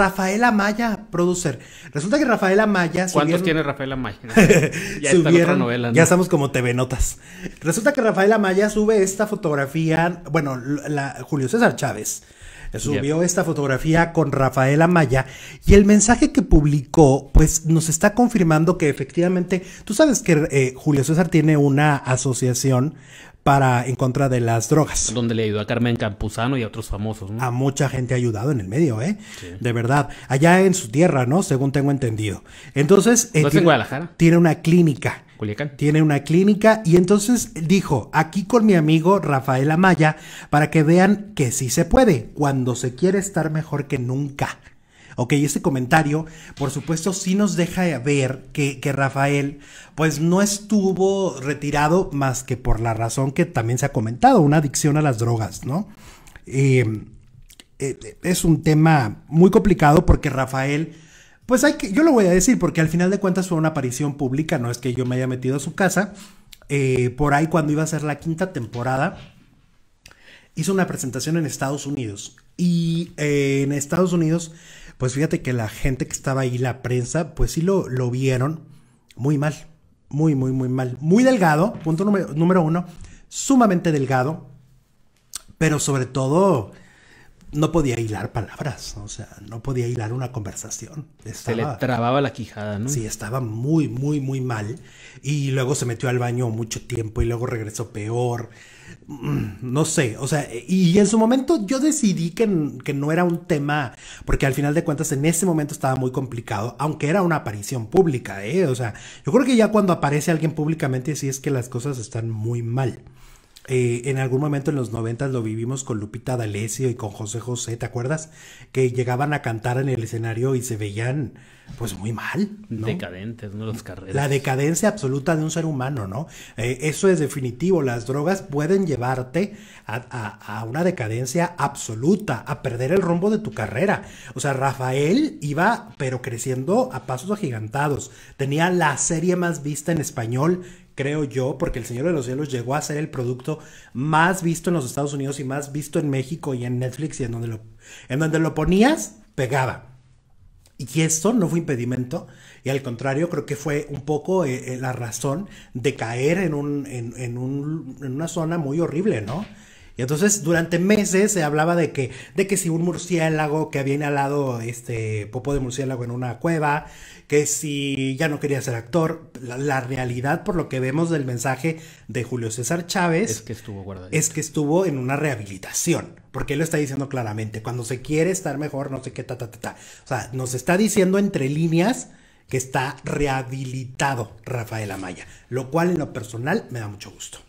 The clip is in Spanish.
Rafael Amaya, producer. Resulta que Rafael Amaya. ¿Cuántos tiene Rafaela Amaya? ya novela. Ya estamos como TV Notas. Resulta que Rafael Amaya sube esta fotografía. Bueno, la... Julio César Chávez subió esta fotografía con Rafael Amaya y el mensaje que publicó pues nos está confirmando que efectivamente, tú sabes que eh, Julio César tiene una asociación para en contra de las drogas. Donde le ayudó a Carmen Campuzano y a otros famosos. A mucha gente ha ayudado en el medio, ¿eh? De verdad. Allá en su tierra, ¿no? Según tengo entendido. Entonces. Eh, en Guadalajara? Tiene una clínica. Culiacán. Tiene una clínica y entonces dijo, aquí con mi amigo Rafael Amaya, para que vean que sí se puede, cuando se quiere estar mejor que nunca. Ok, este comentario, por supuesto, sí nos deja ver que, Rafael, pues no estuvo retirado más que por la razón que también se ha comentado, una adicción a las drogas, ¿no? Eh, eh, es un tema muy complicado porque Rafael, pues hay que, yo lo voy a decir, porque al final de cuentas fue una aparición pública, no es que yo me haya metido a su casa, eh, por ahí cuando iba a ser la quinta temporada, hizo una presentación en Estados Unidos y en Estados Unidos pues fíjate que la gente que estaba ahí, la prensa, pues sí lo, lo vieron muy mal, muy, muy, muy mal. Muy delgado, punto número, número uno, sumamente delgado, pero sobre todo no podía hilar palabras, o sea, no podía hilar una conversación. se le trababa la quijada, ¿no? Sí, estaba muy, muy, muy mal. Y luego se metió al baño mucho tiempo y luego regresó peor. Mm, no sé, o sea, y en su momento yo decidí que, que no era un tema, porque al final de cuentas en ese momento estaba muy complicado, aunque era una aparición pública, ¿eh? O sea, yo creo que ya cuando aparece alguien públicamente, sí es que las cosas están muy mal. Eh, en algún momento en los noventas lo vivimos con Lupita D'Alessio y con José José, ¿te acuerdas? Que llegaban a cantar en el escenario y se veían pues muy mal. Decadentes, ¿no? los carreras. La decadencia absoluta de un ser humano, ¿no? Eh, eso es definitivo, las drogas pueden llevarte a, una decadencia absoluta, a perder el rumbo de tu carrera. O sea, Rafael iba pero creciendo a pasos agigantados, tenía la serie más vista en español creo yo, porque El Señor de los Cielos llegó a ser el producto más visto en los Estados Unidos y más visto en México y en Netflix y en donde lo, en donde lo ponías, pegaba. Y esto no fue impedimento, y al contrario, creo que fue un poco eh, eh, la razón de caer en, un, en una zona muy horrible, ¿no? Y entonces durante meses se hablaba de que, de que si un murciélago que había inhalado este popo de murciélago en una cueva, que si ya no quería ser actor, la, realidad por lo que vemos del mensaje de Julio César Chávez es que estuvo es que estuvo en una rehabilitación, porque él lo está diciendo claramente, cuando se quiere estar mejor, no sé qué ta ta ta ta. O sea, nos está diciendo entre líneas que está rehabilitado Rafael Amaya, lo cual en lo personal me da mucho gusto.